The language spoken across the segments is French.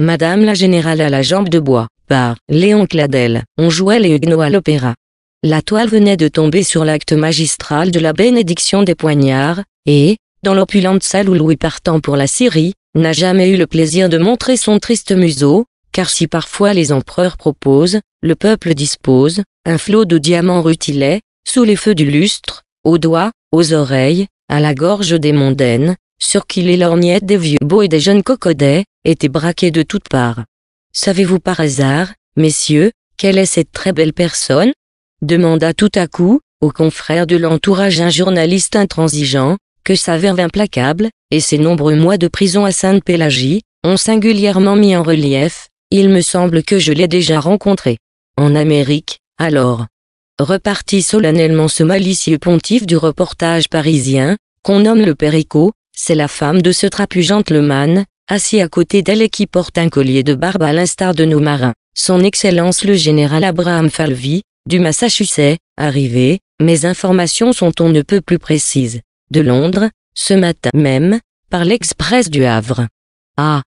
Madame la Générale à la jambe de bois, par Léon Cladel, on jouait les Huguenots à l'opéra. La toile venait de tomber sur l'acte magistral de la bénédiction des poignards, et, dans l'opulente salle où Louis partant pour la Syrie, n'a jamais eu le plaisir de montrer son triste museau, car si parfois les empereurs proposent, le peuple dispose, un flot de diamants rutilés, sous les feux du lustre, aux doigts, aux oreilles, à la gorge des mondaines, sur qui les lorgnettes des vieux beaux et des jeunes cocodets, étaient braquées de toutes parts. Savez-vous par hasard, messieurs, quelle est cette très belle personne demanda tout à coup, au confrère de l'entourage un journaliste intransigeant, que sa verve implacable, et ses nombreux mois de prison à Sainte-Pélagie, ont singulièrement mis en relief, il me semble que je l'ai déjà rencontré. En Amérique, alors. Repartit solennellement ce malicieux pontife du reportage parisien, qu'on nomme le Péricot, c'est la femme de ce trapu gentleman, assis à côté d'elle et qui porte un collier de barbe à l'instar de nos marins. Son Excellence le général Abraham Falvi, du Massachusetts, arrivé, mes informations sont on ne peut plus précises, de Londres, ce matin même, par l'express du Havre. Ah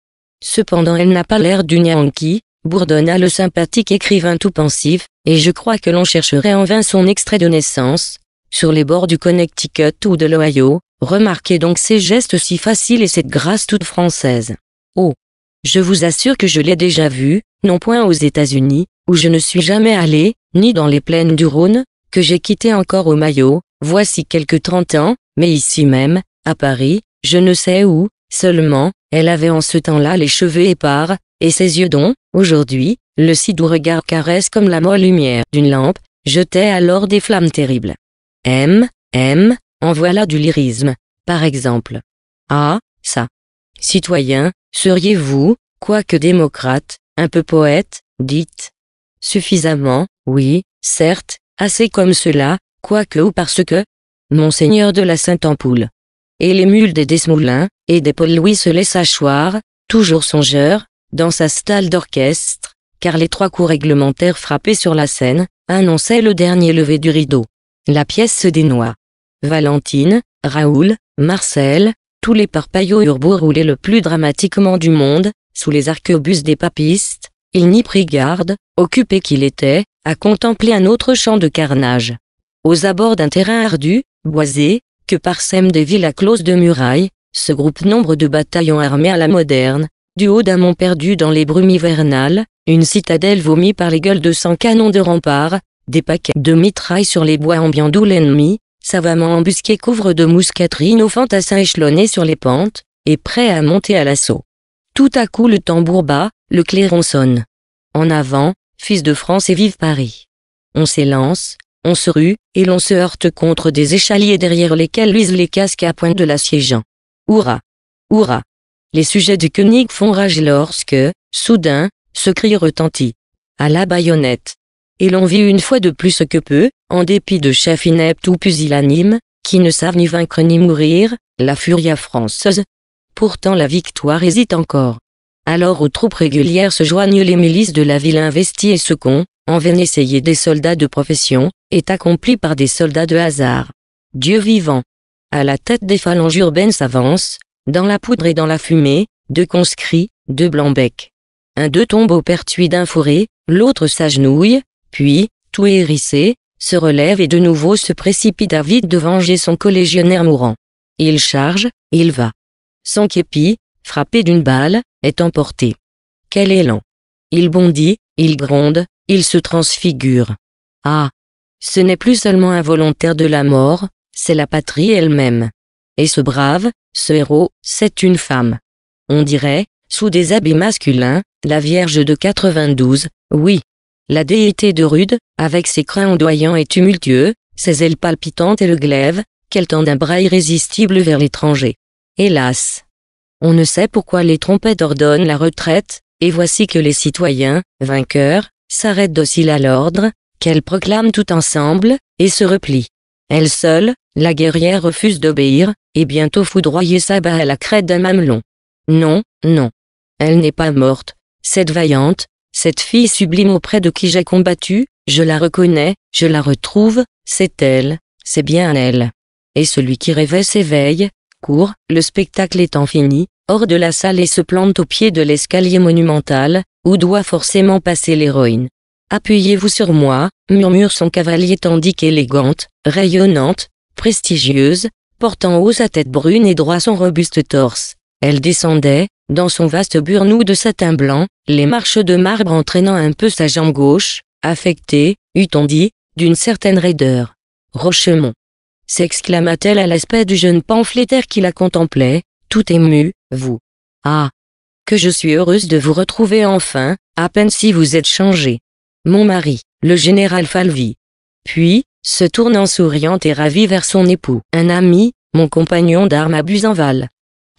Cependant elle n'a pas l'air d'une Yankee, bourdonna le sympathique écrivain tout pensif, et je crois que l'on chercherait en vain son extrait de naissance, sur les bords du Connecticut ou de l'Ohio, Remarquez donc ces gestes si faciles et cette grâce toute française. Oh Je vous assure que je l'ai déjà vue, non point aux États-Unis, où je ne suis jamais allé, ni dans les plaines du Rhône, que j'ai quitté encore au maillot, voici quelque trente ans, mais ici même, à Paris, je ne sais où, seulement, elle avait en ce temps-là les cheveux épars, et ses yeux dont, aujourd'hui, le si doux regard caresse comme la molle lumière d'une lampe, jetait alors des flammes terribles. M, M, en voilà du lyrisme, par exemple. Ah, ça. Citoyens, seriez-vous, quoique démocrate, un peu poète, dites Suffisamment, oui, certes, assez comme cela, quoique ou parce que Monseigneur de la Sainte-Ampoule. Et les mules des Desmoulins et des Paul-Louis se laissent choir, toujours songeur, dans sa stalle d'orchestre, car les trois coups réglementaires frappés sur la scène annonçaient le dernier lever du rideau. La pièce se dénoua. Valentine, Raoul, Marcel, tous les parpaillots urbains roulaient le plus dramatiquement du monde, sous les arquebuses des papistes, il n'y prit garde, occupé qu'il était, à contempler un autre champ de carnage. Aux abords d'un terrain ardu, boisé, que parsèment des villes à close de murailles, se groupe nombre de bataillons armés à la moderne, du haut d'un mont perdu dans les brumes hivernales, une citadelle vomie par les gueules de cent canons de remparts, des paquets de mitrailles sur les bois ambiants d'où l'ennemi, savamment embusqué couvre de mousqueterie nos fantassins échelonnés sur les pentes, et prêt à monter à l'assaut. Tout à coup le tambour bat, le clairon sonne. En avant, fils de France et vive Paris. On s'élance, on se rue, et l'on se heurte contre des échaliers derrière lesquels luisent les casques à pointe de l'assiégeant. Hurrah! Hurrah! Les sujets du König font rage lorsque, soudain, ce cri retentit. À la baïonnette et l'on vit une fois de plus ce que peut, en dépit de chefs ineptes ou pusillanimes, qui ne savent ni vaincre ni mourir, la furia française. Pourtant la victoire hésite encore. Alors aux troupes régulières se joignent les milices de la ville investie et ce qu'on, en vain essayer des soldats de profession, est accompli par des soldats de hasard. Dieu vivant. À la tête des phalanges urbaines s'avance, dans la poudre et dans la fumée, deux conscrits, deux blancs-becs. Un d'eux tombe au pertuis d'un fourré, l'autre s'agenouille, puis, tout hérissé, se relève et de nouveau se précipite à vide de venger son collégionnaire mourant. Il charge, il va. Son képi, frappé d'une balle, est emporté. Quel élan Il bondit, il gronde, il se transfigure. Ah Ce n'est plus seulement un volontaire de la mort, c'est la patrie elle-même. Et ce brave, ce héros, c'est une femme. On dirait, sous des habits masculins, la Vierge de 92, oui, la déité de Rude, avec ses crins ondoyants et tumultueux, ses ailes palpitantes et le glaive, qu'elle tend d'un bras irrésistible vers l'étranger. Hélas On ne sait pourquoi les trompettes ordonnent la retraite, et voici que les citoyens, vainqueurs, s'arrêtent dociles à l'ordre, qu'elles proclament tout ensemble, et se replient. Elle seule, la guerrière refuse d'obéir, et bientôt foudroyée s'abat à la crête d'un mamelon. Non, non. Elle n'est pas morte, cette vaillante, cette fille sublime auprès de qui j'ai combattu, je la reconnais, je la retrouve, c'est elle, c'est bien elle. Et celui qui rêvait s'éveille, court, le spectacle étant fini, hors de la salle et se plante au pied de l'escalier monumental, où doit forcément passer l'héroïne. Appuyez-vous sur moi, murmure son cavalier tandis qu'élégante, rayonnante, prestigieuse, portant haut sa tête brune et droit son robuste torse. Elle descendait, dans son vaste burnou de satin blanc, les marches de marbre entraînant un peu sa jambe gauche, affectée, eût-on dit, d'une certaine raideur. Rochemont. s'exclama-t-elle à l'aspect du jeune pamphlétaire qui la contemplait, tout ému, vous. Ah que je suis heureuse de vous retrouver enfin, à peine si vous êtes changé. Mon mari, le général Falvi. Puis, se tournant souriante et ravie vers son époux, un ami, mon compagnon d'armes à Buzenval.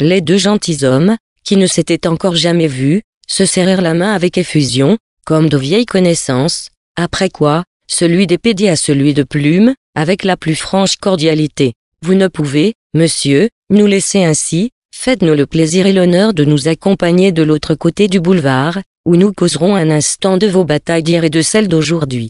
Les deux gentilshommes, qui ne s'étaient encore jamais vus, se serrèrent la main avec effusion, comme de vieilles connaissances, après quoi, celui des pédés à celui de Plume, avec la plus franche cordialité. Vous ne pouvez, monsieur, nous laisser ainsi, faites-nous le plaisir et l'honneur de nous accompagner de l'autre côté du boulevard, où nous causerons un instant de vos batailles d'hier et de celles d'aujourd'hui.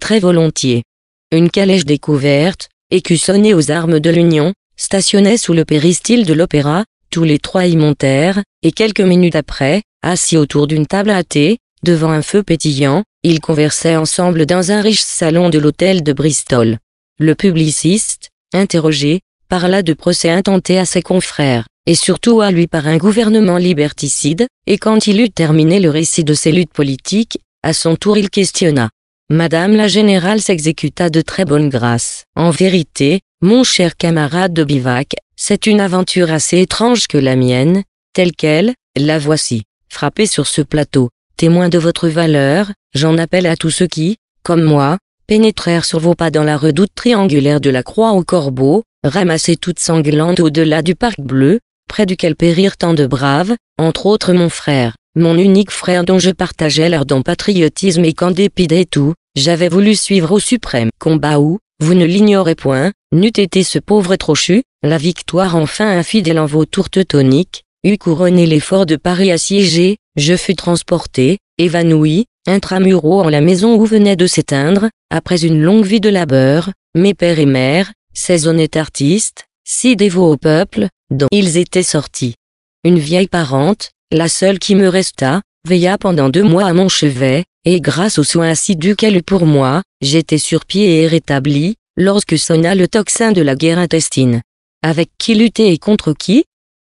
Très volontiers. Une calèche découverte, écussonnée aux armes de l'Union, stationnait sous le péristyle de l'Opéra, tous les trois y montèrent, et quelques minutes après, assis autour d'une table à thé, devant un feu pétillant, ils conversaient ensemble dans un riche salon de l'hôtel de Bristol. Le publiciste, interrogé, parla de procès intentés à ses confrères, et surtout à lui par un gouvernement liberticide, et quand il eut terminé le récit de ses luttes politiques, à son tour il questionna. Madame la générale s'exécuta de très bonne grâce. En vérité, mon cher camarade de bivac, c'est une aventure assez étrange que la mienne, telle qu'elle, la voici. Frappée sur ce plateau, témoin de votre valeur, j'en appelle à tous ceux qui, comme moi, pénétrèrent sur vos pas dans la redoute triangulaire de la croix au corbeau, ramassés toute sanglante au-delà du parc bleu, près duquel périrent tant de braves, entre autres mon frère, mon unique frère dont je partageais l'ardent patriotisme et qu'en dépit tout, j'avais voulu suivre au suprême combat où, vous ne l'ignorez point, n'eût été ce pauvre trochu, la victoire enfin infidèle en vos tourtes toniques, eût couronné l'effort de Paris assiégé, je fus transporté, évanoui, intramuraux en la maison où venait de s'éteindre, après une longue vie de labeur, mes pères et mères, ces honnêtes artistes, si dévots au peuple, dont ils étaient sortis. Une vieille parente, la seule qui me resta, veilla pendant deux mois à mon chevet, et grâce aux soins assidus qu'elle eut pour moi, j'étais sur pied et rétabli, lorsque sonna le toxin de la guerre intestine. Avec qui lutter et contre qui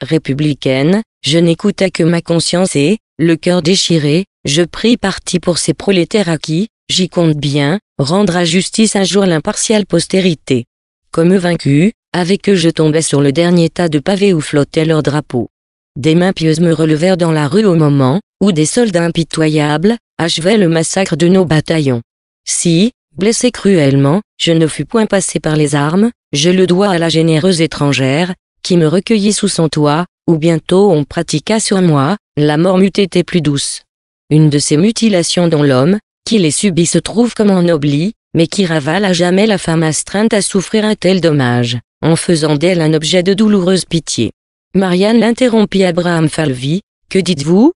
Républicaine, je n'écoutais que ma conscience et, le cœur déchiré, je pris parti pour ces prolétaires à qui, j'y compte bien, rendra justice un jour l'impartiale postérité. Comme vaincu, avec eux je tombais sur le dernier tas de pavés où flottait leur drapeau. Des mains pieuses me relevèrent dans la rue au moment, où des soldats impitoyables achevaient le massacre de nos bataillons. Si, blessé cruellement, je ne fus point passé par les armes, je le dois à la généreuse étrangère, qui me recueillit sous son toit, où bientôt on pratiqua sur moi, la mort m'eût été plus douce. Une de ces mutilations dont l'homme, qui les subit se trouve comme ennobli, mais qui ravale à jamais la femme astreinte à souffrir un tel dommage, en faisant d'elle un objet de douloureuse pitié. Marianne l'interrompit Abraham Falvi, que dites-vous,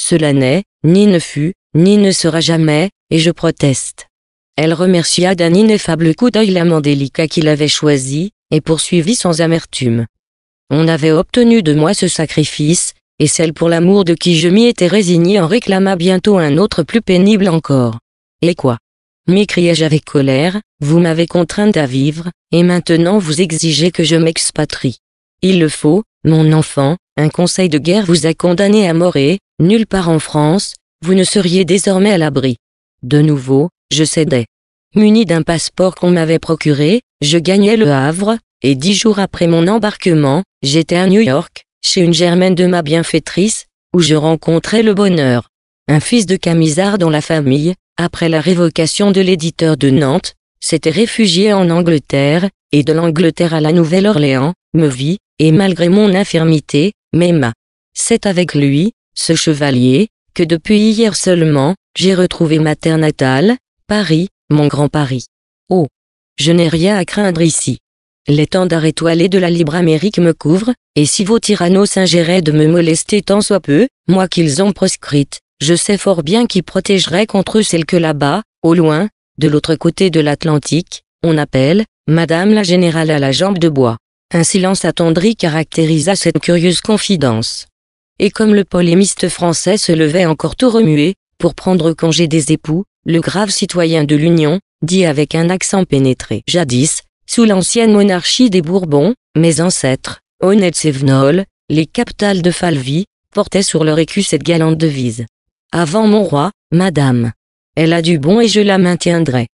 cela n'est, ni ne fut, ni ne sera jamais, et je proteste. Elle remercia d'un ineffable coup d'œil l'amant délicat qu'il avait choisi, et poursuivit sans amertume. On avait obtenu de moi ce sacrifice, et celle pour l'amour de qui je m'y étais résigné en réclama bientôt un autre plus pénible encore. Et quoi m'écriai-je avec colère, vous m'avez contrainte à vivre, et maintenant vous exigez que je m'expatrie. Il le faut, mon enfant, un conseil de guerre vous a condamné à mort et, nulle part en France, vous ne seriez désormais à l'abri. De nouveau, je cédais. Muni d'un passeport qu'on m'avait procuré, je gagnais le Havre, et dix jours après mon embarquement, j'étais à New York, chez une germaine de ma bienfaitrice, où je rencontrais le bonheur. Un fils de camisard dont la famille, après la révocation de l'éditeur de Nantes, s'était réfugié en Angleterre, et de l'Angleterre à la Nouvelle-Orléans, me vit, et malgré mon infirmité, même, c'est avec lui, ce chevalier, que depuis hier seulement, j'ai retrouvé ma terre natale, Paris, mon grand Paris. Oh Je n'ai rien à craindre ici. L'étendard étoilé de la libre Amérique me couvre, et si vos tyrannos s'ingéraient de me molester tant soit peu, moi qu'ils ont proscrite, je sais fort bien qui protégerait contre eux celle que là-bas, au loin, de l'autre côté de l'Atlantique, on appelle, Madame la Générale à la jambe de bois. Un silence attendri caractérisa cette curieuse confidence. Et comme le polémiste français se levait encore tout remué, pour prendre congé des époux, le grave citoyen de l'Union, dit avec un accent pénétré. Jadis, sous l'ancienne monarchie des Bourbons, mes ancêtres, honnêtes Sévenol, les capitales de Falvi, portaient sur leur écu cette galante devise. Avant mon roi, madame. Elle a du bon et je la maintiendrai.